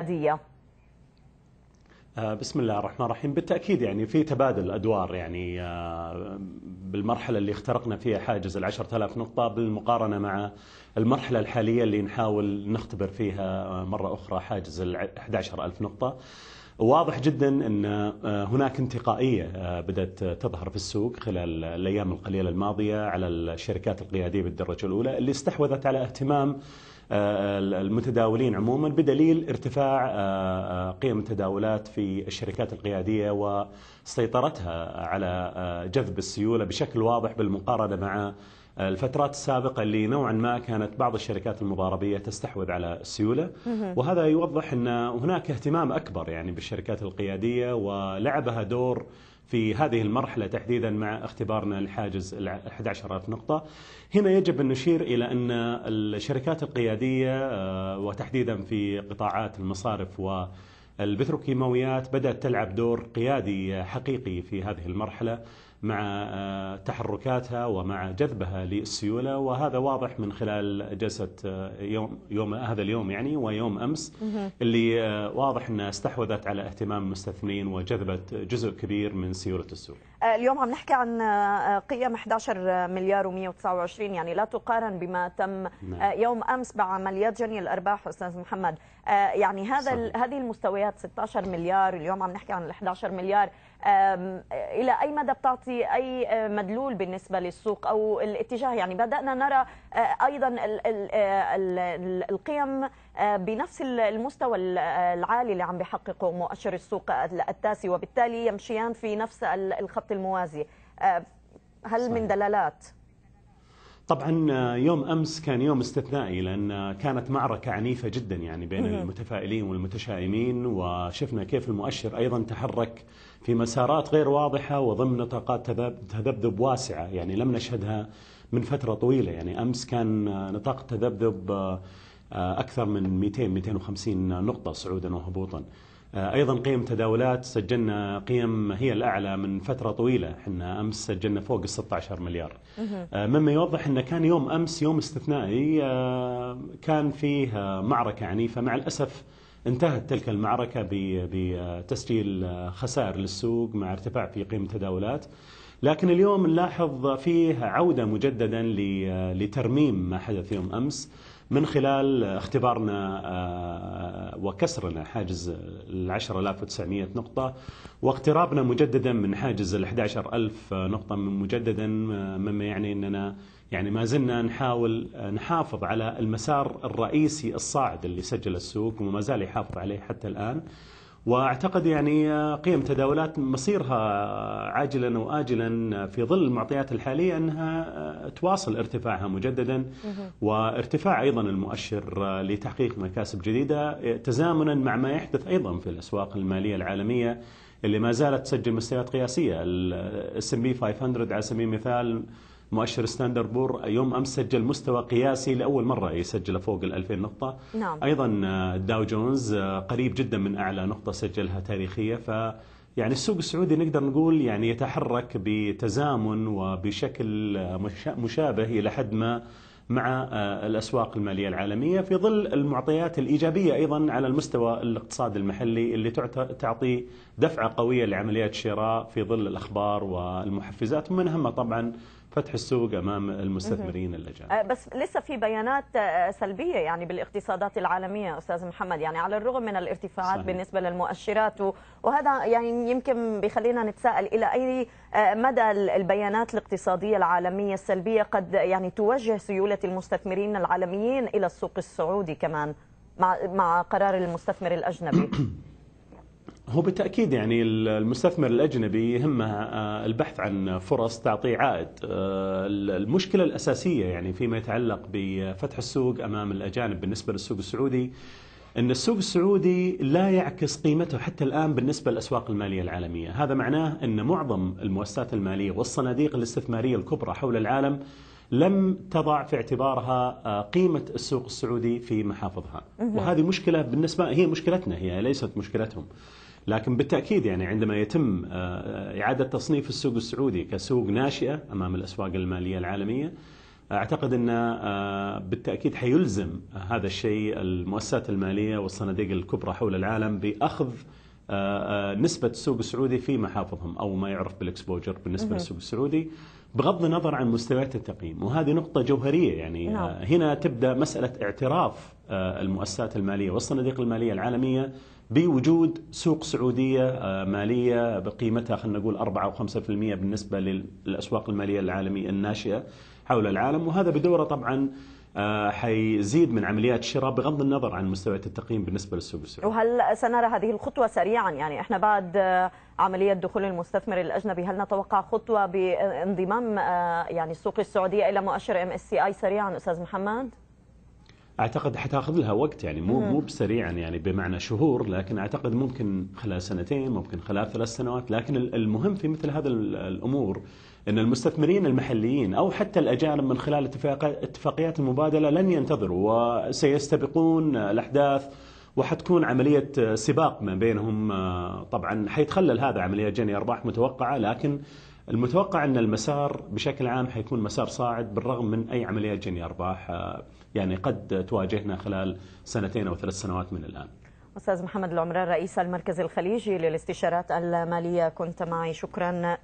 البلدية آه، بسم الله الرحمن الرحيم بالتأكيد يعني في تبادل أدوار يعني آه، بالمرحلة اللي اخترقنا فيها حاجز ال آلاف نقطة بالمقارنة مع المرحلة الحالية اللي نحاول نختبر فيها آه، مرة أخرى حاجز ال 11000 ألف نقطة واضح جدا أن هناك انتقائية بدأت تظهر في السوق خلال الأيام القليلة الماضية على الشركات القيادية بالدرجة الأولى اللي استحوذت على اهتمام المتداولين عموما بدليل ارتفاع آه، آه، قيم التداولات في الشركات القيادية وسيطرتها على آه، جذب السيولة بشكل واضح بالمقارنة مع الفترات السابقة اللي نوعا ما كانت بعض الشركات المضاربية تستحوذ على السيولة وهذا يوضح أن هناك اهتمام أكبر يعني بالشركات القيادية ولعبها دور في هذه المرحلة تحديدا مع اختبارنا الحاجز 11000 نقطة هنا يجب أن نشير إلى أن الشركات القيادية آه، وتحديدا في قطاعات المصارف و البتروكيماويات بدأت تلعب دور قيادي حقيقي في هذه المرحلة مع آه، تحركاتها ومع جذبها للسيولة وهذا واضح من خلال جلسة آه، يوم, يوم هذا اليوم يعني ويوم أمس اللي آه، واضح أنها استحوذت على اهتمام المستثمرين وجذبت جزء كبير من سيولة السوق آه، اليوم عم نحكي عن آه، آه، قيم 11 مليار و129 يعني لا تقارن بما تم نعم. يوم امس بعمليات جني الارباح استاذ محمد يعني هذا هذه المستويات 16 مليار اليوم عم نحكي عن 11 مليار الى اي مدى بتعطي اي مدلول بالنسبه للسوق او الاتجاه يعني بدانا نرى ايضا القيم آه، بنفس المستوى آه، العالي اللي عم بيحققه مؤشر السوق التاسي وبالتالي يمشيان في نفس الخط الموازي آه، هل صحيح. من دلالات طبعا يوم امس كان يوم استثنائي لان كانت معركه عنيفه جدا يعني بين المتفائلين والمتشائمين وشفنا كيف المؤشر ايضا تحرك في مسارات غير واضحه وضمن نطاقات تذبذب واسعه يعني لم نشهدها من فتره طويله يعني امس كان نطاق التذبذب آه، أكثر من 200 250 نقطة صعودا وهبوطا آه، أيضا قيم تداولات سجلنا قيم هي الأعلى من فترة طويلة احنا أمس سجلنا فوق ال 16 مليار آه، مما يوضح أنه كان يوم أمس يوم استثنائي كان فيه معركة عنيفة مع الأسف انتهت تلك المعركة بتسجيل خسائر للسوق مع ارتفاع في قيم التداولات لكن اليوم نلاحظ فيه عودة مجددا لترميم ما حدث يوم أمس من خلال اختبارنا آه، وكسرنا حاجز ال 10900 نقطة واقترابنا مجددا من حاجز ال 11000 نقطة مجددا آه، مما يعني أننا يعني ما زلنا نحاول آه، نحافظ على المسار الرئيسي الصاعد اللي سجل السوق وما زال يحافظ عليه حتى الآن واعتقد يعني قيم تداولات مصيرها عاجلا واجلا في ظل المعطيات الحاليه انها تواصل ارتفاعها مجددا وارتفاع ايضا المؤشر لتحقيق مكاسب جديده تزامنا مع ما يحدث ايضا في الاسواق الماليه العالميه اللي ما زالت تسجل مستويات قياسيه الاس ام بي 500 على سبيل المثال مؤشر ستاندر بور يوم امس سجل مستوى قياسي لاول مره يسجل فوق ال 2000 نقطه نعم. ايضا آه، داو جونز آه، قريب جدا من اعلى نقطه سجلها تاريخيه ف يعني السوق السعودي نقدر نقول يعني يتحرك بتزامن وبشكل آه، مشابه الى حد ما مع الاسواق الماليه العالميه في ظل المعطيات الايجابيه ايضا على المستوى الاقتصاد المحلي اللي تعطي دفعه قويه لعمليات الشراء في ظل الاخبار والمحفزات ومن اهمها طبعا فتح السوق أمام المستثمرين الأجانب أه، بس لسه في بيانات أه، سلبية يعني بالاقتصادات العالمية أستاذ محمد يعني على الرغم من الارتفاعات صحيح. بالنسبة للمؤشرات وهذا يعني يمكن بيخلينا نتساءل إلى أي أه، مدى البيانات الاقتصادية العالمية السلبية قد يعني توجه سيولة المستثمرين العالميين إلى السوق السعودي كمان مع مع قرار المستثمر الأجنبي هو بالتاكيد يعني المستثمر الاجنبي يهمه آه، البحث عن فرص تعطي عائد آه، المشكله الاساسيه يعني فيما يتعلق بفتح السوق امام الاجانب بالنسبه للسوق السعودي ان السوق السعودي لا يعكس قيمته حتى الان بالنسبه للاسواق الماليه العالميه، هذا معناه ان معظم المؤسسات الماليه والصناديق الاستثماريه الكبرى حول العالم لم تضع في اعتبارها آه، قيمة السوق السعودي في محافظها وهذه مشكلة بالنسبة هي مشكلتنا هي ليست مشكلتهم لكن بالتأكيد يعني عندما يتم آه، إعادة تصنيف السوق السعودي كسوق ناشئة أمام الأسواق المالية العالمية أعتقد أن آه، بالتأكيد حيلزم هذا الشيء المؤسسات المالية والصناديق الكبرى حول العالم بأخذ آه، آه، نسبة السوق السعودي في محافظهم أو ما يعرف بالإكسبوجر بالنسبة للسوق السعودي بغض النظر عن مستويات التقييم وهذه نقطة جوهرية يعني آه، نعم. هنا تبدأ مسألة اعتراف المؤسسات المالية والصناديق المالية العالمية بوجود سوق سعودية مالية بقيمتها خلينا نقول 4 أو 5% بالنسبة للأسواق المالية العالمية الناشئة حول العالم وهذا بدوره طبعا آه، حيزيد من عمليات الشراء بغض النظر عن مستويات التقييم بالنسبه للسوق السعودي. وهل سنرى هذه الخطوه سريعا يعني احنا بعد آه، عمليه دخول المستثمر الاجنبي هل نتوقع خطوه بانضمام آه، يعني السوق السعوديه الى مؤشر ام اس سي اي سريعا استاذ محمد؟ اعتقد حتاخذ لها وقت يعني مو مو بسريعا يعني بمعنى شهور لكن اعتقد ممكن خلال سنتين ممكن خلال ثلاث سنوات لكن المهم في مثل هذا الامور أن المستثمرين المحليين أو حتى الأجانب من خلال اتفاقيات المبادلة لن ينتظروا وسيستبقون الأحداث وحتكون عملية سباق ما بينهم طبعا حيتخلل هذا عملية جني أرباح متوقعة لكن المتوقع أن المسار بشكل عام حيكون مسار صاعد بالرغم من أي عملية جني أرباح يعني قد تواجهنا خلال سنتين أو ثلاث سنوات من الآن أستاذ محمد العمران رئيس المركز الخليجي للاستشارات المالية كنت معي شكرا